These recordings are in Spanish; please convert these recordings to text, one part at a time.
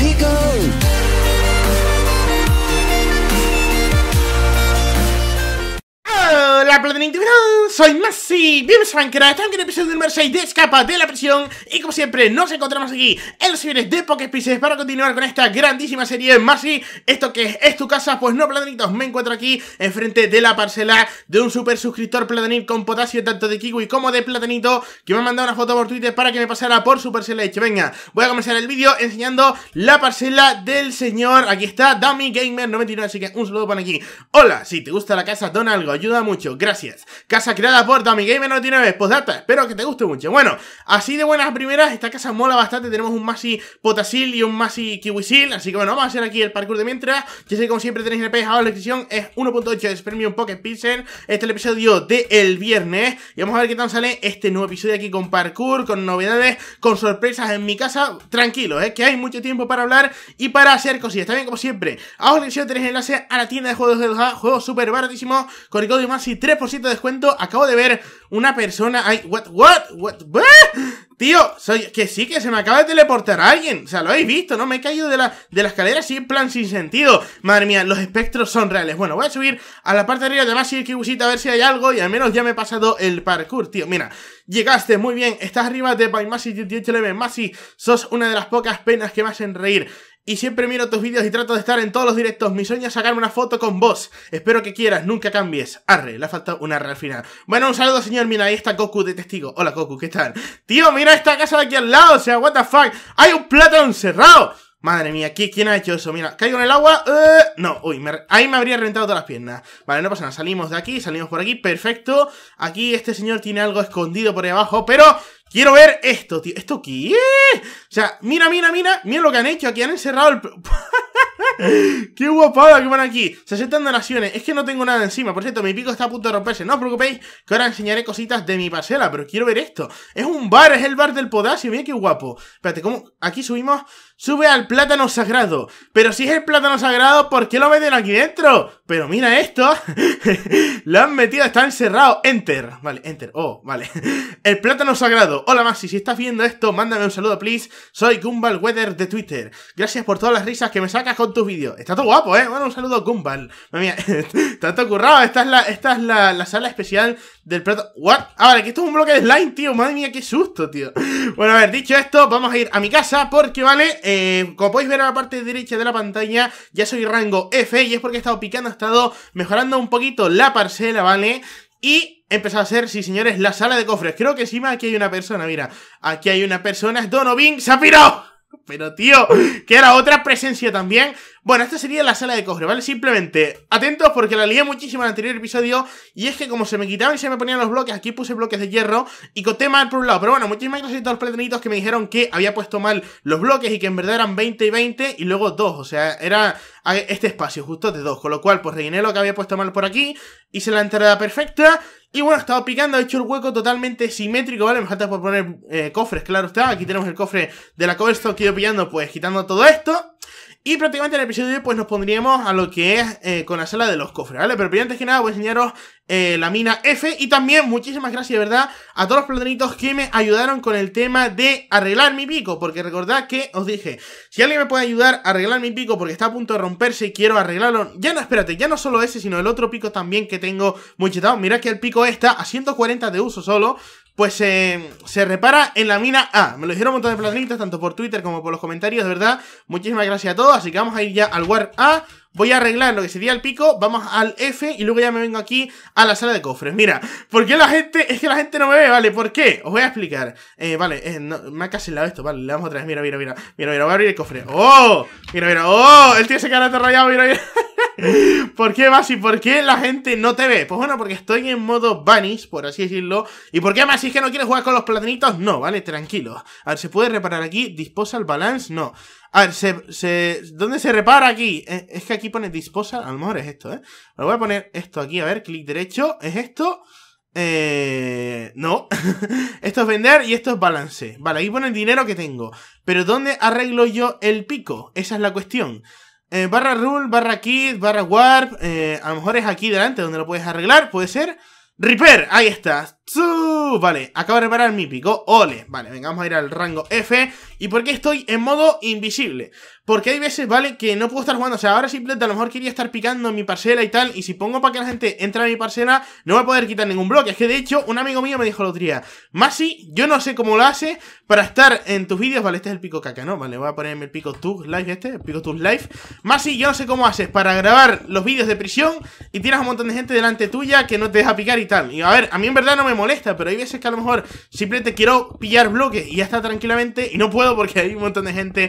let go. Hola soy Masi, bienvenidos a Minecraft, estamos en el episodio número 6 de Escapa de la prisión Y como siempre, nos encontramos aquí en los señores de Pokespices para continuar con esta grandísima serie Masi, esto que es, tu casa, pues no Platanitos, me encuentro aquí enfrente de la parcela de un super suscriptor platanito con potasio tanto de kiwi como de platanito Que me ha mandado una foto por Twitter para que me pasara por su parcela venga, voy a comenzar el vídeo enseñando la parcela del señor Aquí está, Dummy Gamer 99, así que un saludo por aquí Hola, si te gusta la casa, don algo, ayuda mucho, Gracias. Casa creada por Gamer 99 data, espero que te guste mucho. Bueno, así de buenas primeras, esta casa mola bastante. Tenemos un Masi Potasil y un Masi Kiwisil. Así que bueno, vamos a hacer aquí el parkour de mientras. Ya sé que como siempre tenéis en el ahora la descripción. Es 1.8 de Premium Pocket Pixel. Este es el episodio del el viernes. Y vamos a ver qué tal sale este nuevo episodio aquí con parkour, con novedades, con sorpresas en mi casa. Tranquilos, es eh, que hay mucho tiempo para hablar y para hacer cosillas. También como siempre, ahora la descripción tenéis enlace a la tienda de juegos de 2 Juegos súper baratísimos con el código Masi 3 3% de descuento. Acabo de ver una persona. Ay, what, what, what, what? Tío, soy, que sí, que se me acaba de teleportar a alguien. O sea, lo habéis visto, ¿no? Me he caído de la, de la escalera así en plan sin sentido. Madre mía, los espectros son reales. Bueno, voy a subir a la parte de arriba de que Kibusita a ver si hay algo. Y al menos ya me he pasado el parkour, tío. Mira, llegaste muy bien. Estás arriba de By Masi. 18 Level. sos una de las pocas penas que me hacen reír. Y siempre miro tus vídeos y trato de estar en todos los directos. Mi sueño es sacarme una foto con vos. Espero que quieras, nunca cambies. Arre, le ha faltado una arre al final. Bueno, un saludo, señor. Mira, ahí está Goku de testigo. Hola, Goku, ¿qué tal? Tío, mira esta casa de aquí al lado. O sea, what the fuck. Hay un plato encerrado. Madre mía, ¿quién ha hecho eso? Mira, caigo en el agua. Eh, no, uy, ahí me habría reventado todas las piernas. Vale, no pasa nada. Salimos de aquí, salimos por aquí. Perfecto. Aquí este señor tiene algo escondido por ahí abajo, pero Quiero ver esto, tío. ¿Esto qué? O sea, mira, mira, mira. Mira lo que han hecho. Aquí han encerrado el... ¡Qué guapada que van aquí! Se aceptan donaciones. Es que no tengo nada encima. Por cierto, mi pico está a punto de romperse. No os preocupéis que ahora enseñaré cositas de mi parcela. Pero quiero ver esto. Es un bar. Es el bar del podasio. Mira qué guapo. Espérate, ¿cómo? Aquí subimos... Sube al plátano sagrado. Pero si es el plátano sagrado, ¿por qué lo meten aquí dentro? Pero mira esto. lo han metido, está encerrado. Enter. Vale, enter. Oh, vale. El plátano sagrado. Hola Maxi, si estás viendo esto, mándame un saludo, please. Soy Gumball Weather de Twitter. Gracias por todas las risas que me sacas con tus vídeos. Está todo guapo, ¿eh? Bueno, un saludo, Gumball. Madre mía, tanto currado. Esta es la, esta es la, la sala especial del plátano. ¿What? Ah, vale, que esto es un bloque de slime, tío. Madre mía, qué susto, tío. Bueno, a ver, dicho esto, vamos a ir a mi casa porque, vale eh, como podéis ver en la parte derecha de la pantalla, ya soy rango F y es porque he estado picando, he estado mejorando un poquito la parcela, ¿vale? Y he empezado a hacer, sí señores, la sala de cofres. Creo que encima aquí hay una persona, mira. Aquí hay una persona, es Donovin Sapiro. Pero tío, que era otra presencia también. Bueno, esta sería la sala de cofre, ¿vale? Simplemente, atentos porque la lié muchísimo en el anterior episodio y es que como se me quitaban y se me ponían los bloques, aquí puse bloques de hierro y coté mal por un lado. Pero bueno, muchísimas gracias a todos los que me dijeron que había puesto mal los bloques y que en verdad eran 20 y 20 y luego 2, o sea, era este espacio justo de 2, con lo cual pues rellené lo que había puesto mal por aquí, hice la entrada perfecta y bueno, he estado picando, he hecho el hueco totalmente simétrico, ¿vale? Me falta por poner eh, cofres, claro está. Aquí tenemos el cofre de la cobblestone que he ido pillando, pues quitando todo esto. Y prácticamente en el episodio de hoy pues nos pondríamos a lo que es eh, con la sala de los cofres, ¿vale? Pero primero antes que nada voy a enseñaros eh, la mina F y también muchísimas gracias de verdad a todos los platanitos que me ayudaron con el tema de arreglar mi pico, porque recordad que os dije, si alguien me puede ayudar a arreglar mi pico porque está a punto de romperse y quiero arreglarlo, ya no espérate, ya no solo ese, sino el otro pico también que tengo muy chetado, mirad que el pico está a 140 de uso solo, pues eh, se repara en la mina A. Me lo dijeron un montón de platitas, tanto por Twitter como por los comentarios, de verdad. Muchísimas gracias a todos, así que vamos a ir ya al War A. Voy a arreglar lo que sería el pico, vamos al F y luego ya me vengo aquí a la sala de cofres. Mira, ¿por qué la gente? Es que la gente no me ve, ¿vale? ¿Por qué? Os voy a explicar. Eh, vale, eh, me ha cancelado esto, vale, le damos otra vez. Mira, mira, mira, mira, mira, voy a abrir el cofre. ¡Oh! Mira, mira, ¡oh! El tío se queda rayado, mira, mira. ¿Por qué más y por qué la gente no te ve? Pues bueno, porque estoy en modo Vanish, por así decirlo. ¿Y por qué más? es que no quieres jugar con los platinitos, no, ¿vale? Tranquilo. A ver, ¿se puede reparar aquí? Disposal, balance? No. A ver, se, se, ¿dónde se repara aquí? Eh, es que aquí pone disposal, a lo mejor es esto, ¿eh? Lo voy a poner esto aquí, a ver, clic derecho, es esto. Eh, no, esto es vender y esto es balance. Vale, ahí pone el dinero que tengo. Pero ¿dónde arreglo yo el pico? Esa es la cuestión. Eh, barra rule, barra kit, barra warp. Eh, a lo mejor es aquí delante donde lo puedes arreglar, puede ser. Repair, ahí está. Vale, acabo de reparar mi pico. Ole, vale, venga, vamos a ir al rango F. ¿Y por qué estoy en modo invisible? Porque hay veces, ¿vale? Que no puedo estar jugando. O sea, ahora simplemente a lo mejor quería estar picando mi parcela y tal. Y si pongo para que la gente entre a mi parcela, no va a poder quitar ningún bloque. Es que de hecho, un amigo mío me dijo el otro día, Masi, yo no sé cómo lo hace para estar en tus vídeos. Vale, este es el pico caca, ¿no? Vale, voy a ponerme el pico tu live este, el pico tu live. Masi, yo no sé cómo haces para grabar los vídeos de prisión y tienes a un montón de gente delante tuya que no te deja picar y tal. Y a ver, a mí en verdad no me molesta, pero hay veces que a lo mejor simplemente quiero pillar bloques y ya está tranquilamente y no puedo porque hay un montón de gente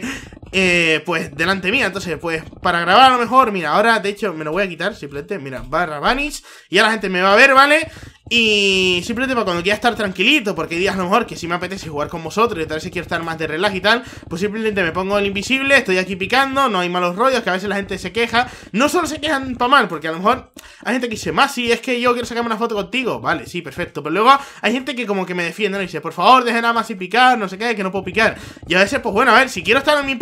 eh, pues delante mía. Entonces, pues para grabar a lo mejor, mira, ahora de hecho me lo voy a quitar simplemente, mira, barra vanish. Y ahora la gente me va a ver, ¿vale? Y simplemente para cuando quiera estar tranquilito, porque hay días a lo mejor que si me apetece jugar con vosotros y tal vez si quiero estar más de relax y tal, pues simplemente me pongo el invisible, estoy aquí picando, no hay malos rollos, que a veces la gente se queja. No solo se quejan para mal, porque a lo mejor hay gente que dice, más si es que yo quiero sacarme una foto contigo. Vale, sí, perfecto. Pero luego hay gente que como que me defiende, ¿no? Y dice, por favor, dejen nada más y picar, no sé qué, que no puedo picar. Y a veces, pues bueno, a ver, si quiero estar en mi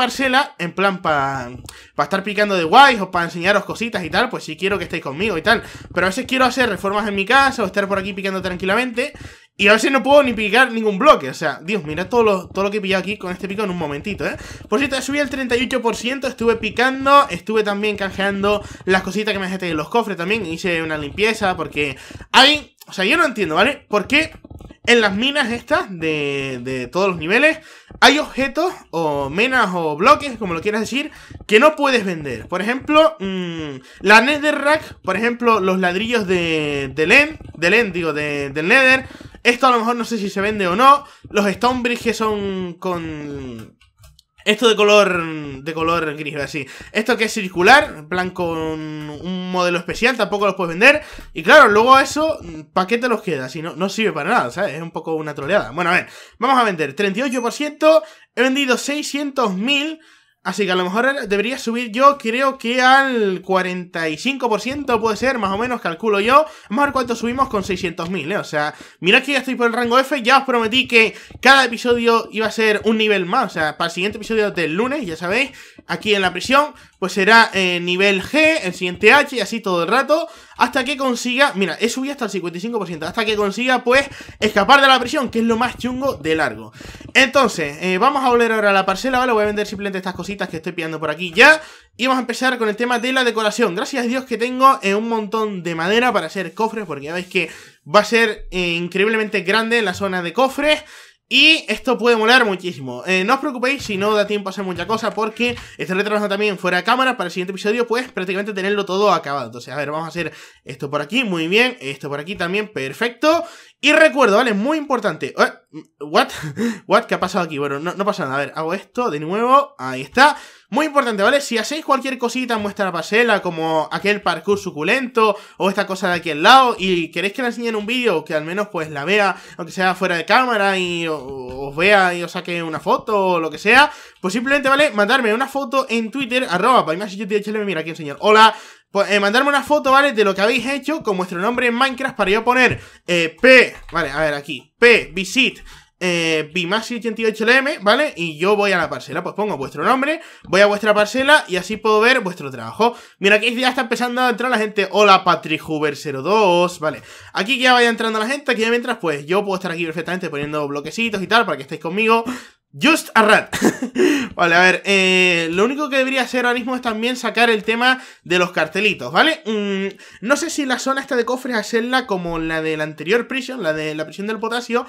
en plan para estar picando de guays o para enseñaros cositas y tal, pues sí quiero que estéis conmigo y tal. Pero a veces quiero hacer reformas en mi casa o estar por aquí picando tranquilamente y a veces no puedo ni picar ningún bloque. O sea, Dios, mira todo lo, todo lo que he pillado aquí con este pico en un momentito, ¿eh? Por cierto, subí el 38%, estuve picando, estuve también canjeando las cositas que me dejé en los cofres también. Hice una limpieza porque hay... O sea, yo no entiendo, ¿vale? ¿Por qué en las minas estas de, de, todos los niveles hay objetos o menas o bloques, como lo quieras decir, que no puedes vender. Por ejemplo, mm, la Netherrack, por ejemplo, los ladrillos de, de Len, de Len, digo, de, del Nether. Esto a lo mejor no sé si se vende o no. Los Stonebridge que son con esto de color de color gris, así. Esto que es circular, en plan con un modelo especial, tampoco los puedes vender. Y claro, luego eso, ¿para qué te los queda? Si no, no sirve para nada, ¿sabes? Es un poco una troleada. Bueno, a ver, vamos a vender 38%, he vendido 600.000 Así que a lo mejor debería subir yo, creo que al 45% puede ser, más o menos, calculo yo. A lo mejor cuánto subimos con 600.000, ¿eh? O sea, mirad que ya estoy por el rango F, ya os prometí que cada episodio iba a ser un nivel más. O sea, para el siguiente episodio del lunes, ya sabéis, aquí en la prisión, pues será eh, nivel G, el siguiente H y así todo el rato, hasta que consiga, mira, he subido hasta el 55%, hasta que consiga pues escapar de la prisión, que es lo más chungo de largo. Entonces, eh, vamos a volver ahora a la parcela, ¿vale? Voy a vender simplemente estas cositas que estoy pillando por aquí ya. Y vamos a empezar con el tema de la decoración. Gracias a Dios que tengo eh, un montón de madera para hacer cofres, porque ya veis que va a ser increíblemente grande la zona de cofres. Y esto puede molar muchísimo. Eh, no os preocupéis si no da tiempo a hacer mucha cosa, porque estaré trabajando también fuera de cámara para el siguiente episodio, pues prácticamente tenerlo todo acabado. Entonces, a ver, vamos a hacer esto por aquí, muy bien, esto por aquí también, perfecto. Y recuerdo, ¿vale? Muy importante. Eh, mm, ¿What? ¿What? ¿Qué ha pasado aquí? Bueno, no, no pasa nada. A ver, hago esto de nuevo, ahí está. Muy importante, ¿vale? Si hacéis cualquier cosita en vuestra parcela, como aquel parkour suculento o esta cosa de aquí al lado, y queréis que la enseñe en un vídeo, que al menos pues la vea, aunque sea fuera de cámara, y os vea y os saque una foto o lo que sea, pues simplemente, ¿vale? Mandarme una foto en Twitter, arroba, para más yo te mira aquí enseñar. Hola, pues, eh, mandarme una foto, ¿vale? De lo que habéis hecho con vuestro nombre en Minecraft para yo poner eh, P, vale, a ver aquí, P, visit, eh, Bimaxi88LM, ¿vale? Y yo voy a la parcela, pues pongo vuestro nombre, voy a vuestra parcela y así puedo ver vuestro trabajo. Mira, aquí ya está empezando a entrar la gente. Hola, Huber 02 ¿vale? Aquí ya vaya entrando la gente, aquí mientras, pues yo puedo estar aquí perfectamente poniendo bloquecitos y tal para que estéis conmigo. Just a rat. vale, a ver, eh, lo único que debería hacer ahora mismo es también sacar el tema de los cartelitos, ¿vale? Mm, no sé si la zona esta de cofres hacerla como la de la anterior prisión, la de la prisión del potasio,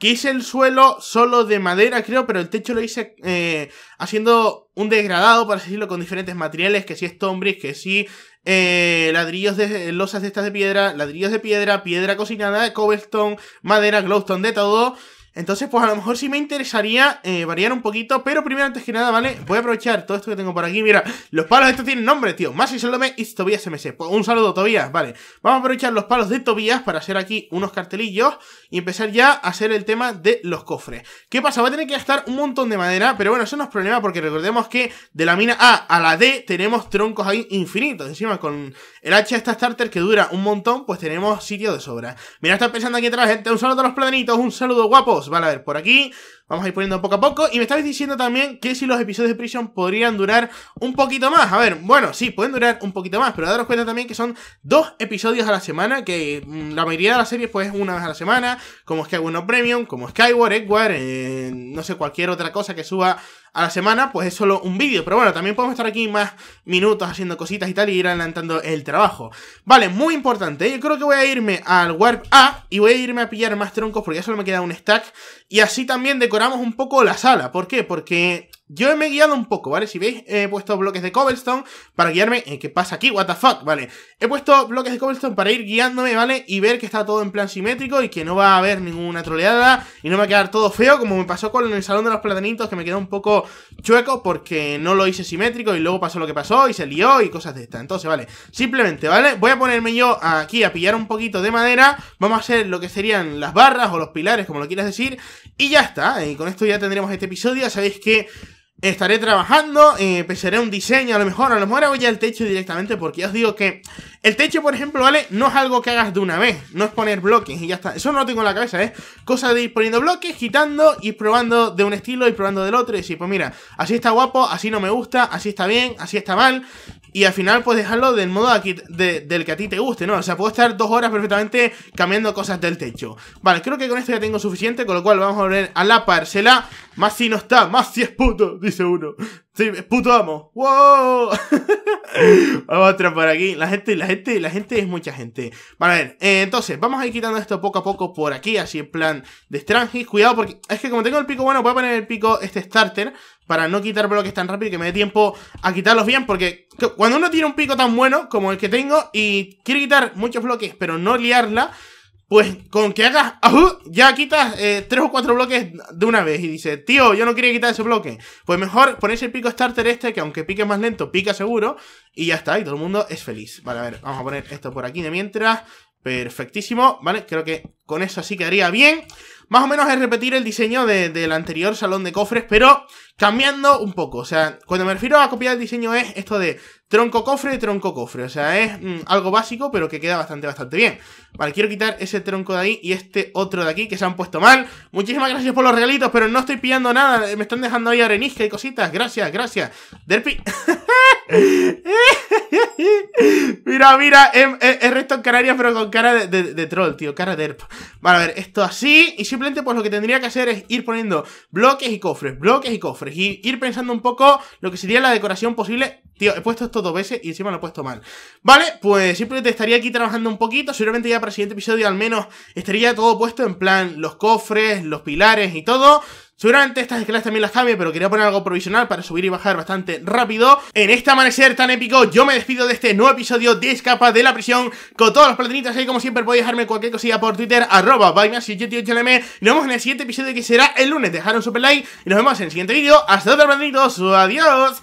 que hice el suelo solo de madera, creo, pero el techo lo hice eh, haciendo un degradado, para decirlo, con diferentes materiales, que si es que si sí, eh, ladrillos de losas de estas de piedra, ladrillos de piedra, piedra cocinada, cobblestone, madera, glowstone, de todo. Entonces, pues a lo mejor sí me interesaría eh, variar un poquito, pero primero, antes que nada, ¿vale? Voy a aprovechar todo esto que tengo por aquí. Mira, los palos estos tienen nombre, tío. Más y me y Tobías MC. Pues un saludo, Tobías, vale. Vamos a aprovechar los palos de Tobías para hacer aquí unos cartelillos y empezar ya a hacer el tema de los cofres. ¿Qué pasa? Va a tener que gastar un montón de madera, pero bueno, eso no es problema porque recordemos que de la mina A a la D tenemos troncos ahí infinitos. Encima, con el hacha esta starter que dura un montón, pues tenemos sitio de sobra. Mira, está pensando aquí atrás, gente. Un saludo a los planitos, un saludo guapo dos. a ver por aquí, vamos a ir poniendo poco a poco. Y me estabais diciendo también que si los episodios de Prison podrían durar un poquito más. A ver, bueno, sí, pueden durar un poquito más, pero daros cuenta también que son dos episodios a la semana, que mm, la mayoría de las series pues una vez a la semana, como Skyward No Premium, como Skyward, Edward, eh, no sé, cualquier otra cosa que suba a la semana, pues es solo un vídeo. Pero bueno, también podemos estar aquí más minutos haciendo cositas y tal y ir adelantando el trabajo. Vale, muy importante. ¿eh? Yo creo que voy a irme al Warp A y voy a irme a pillar más troncos porque ya solo me queda un stack. Y así también decorar un poco la sala. ¿Por qué? Porque yo me he guiado un poco, ¿vale? Si veis, he puesto bloques de cobblestone para guiarme en qué pasa aquí, what the fuck, ¿vale? He puesto bloques de cobblestone para ir guiándome, ¿vale? Y ver que está todo en plan simétrico y que no va a haber ninguna troleada y no va a quedar todo feo, como me pasó con el salón de los platanitos, que me quedó un poco chueco porque no lo hice simétrico y luego pasó lo que pasó y se lió y cosas de esta Entonces, vale, simplemente, ¿vale? Voy a ponerme yo aquí a pillar un poquito de madera, vamos a hacer lo que serían las barras o los pilares, como lo quieras decir, y ya está. Eh, y con esto ya tendremos este episodio, sabéis que estaré trabajando, empezaré eh, un diseño, a lo mejor, a lo mejor hago ya el techo directamente, porque ya os digo que el techo, por ejemplo, ¿vale? No es algo que hagas de una vez, no es poner bloques y ya está. Eso no lo tengo en la cabeza, ¿eh? cosa de ir poniendo bloques, quitando, y probando de un estilo y probando del otro, y decir, pues mira, así está guapo, así no me gusta, así está bien, así está mal, y al final pues dejarlo del modo aquí, de, del que a ti te guste, ¿no? O sea, puedo estar dos horas perfectamente cambiando cosas del techo. Vale, creo que con esto ya tengo suficiente, con lo cual vamos a volver a la parcela más si no está, más si es puto, dice uno. Sí, es puto amo. ¡Wow! Otra por aquí. La gente, la gente, la gente es mucha gente. Vale, a ver, eh, entonces, vamos a ir quitando esto poco a poco por aquí, así en plan de Strange. Cuidado, porque es que como tengo el pico bueno, voy a poner el pico este starter para no quitar bloques tan rápido y que me dé tiempo a quitarlos bien, porque cuando uno tiene un pico tan bueno como el que tengo y quiere quitar muchos bloques, pero no liarla pues con que hagas, ajú, ya quitas eh, tres o cuatro bloques de una vez y dice, tío, yo no quería quitar ese bloque. Pues mejor ponéis el pico starter este, que aunque pique más lento, pica seguro, y ya está, y todo el mundo es feliz. Vale, a ver, vamos a poner esto por aquí de mientras. Perfectísimo, ¿vale? Creo que con eso sí quedaría bien. Más o menos es repetir el diseño del anterior salón de cofres, pero cambiando un poco. O sea, cuando me refiero a copiar el diseño es esto de tronco cofre, tronco cofre. O sea, es mm, algo básico, pero que queda bastante, bastante bien. Vale, quiero quitar ese tronco de ahí y este otro de aquí que se han puesto mal. Muchísimas gracias por los regalitos, pero no estoy pillando nada. Me están dejando ahí arenisca y cositas. Gracias, gracias. Derpy. mira, mira, em, eh, es, recto resto en Canarias, pero con cara de, troll, tío. Cara de derp. Vale, a ver, esto así. Y siempre simplemente pues lo que tendría que hacer es ir poniendo bloques y cofres, bloques y cofres. Y ir pensando un poco lo que sería la decoración posible. Tío, he puesto esto dos veces y encima lo he puesto mal. Vale, pues simplemente estaría aquí trabajando un poquito. Seguramente ya para el siguiente episodio al menos estaría todo puesto en plan los cofres, los pilares y todo. Seguramente estas escalas también las cambie, pero quería poner algo provisional para subir y bajar bastante rápido. En este amanecer tan épico, yo me despido de este nuevo episodio de Escapa de la Prisión con todos los platinitas ahí. Como siempre, podéis dejarme cualquier cosilla por Twitter, arroba bymassy m Nos vemos en el siguiente episodio que será el lunes. Dejar un super like y nos vemos en el siguiente vídeo. Hasta luego, platinitos. Adiós.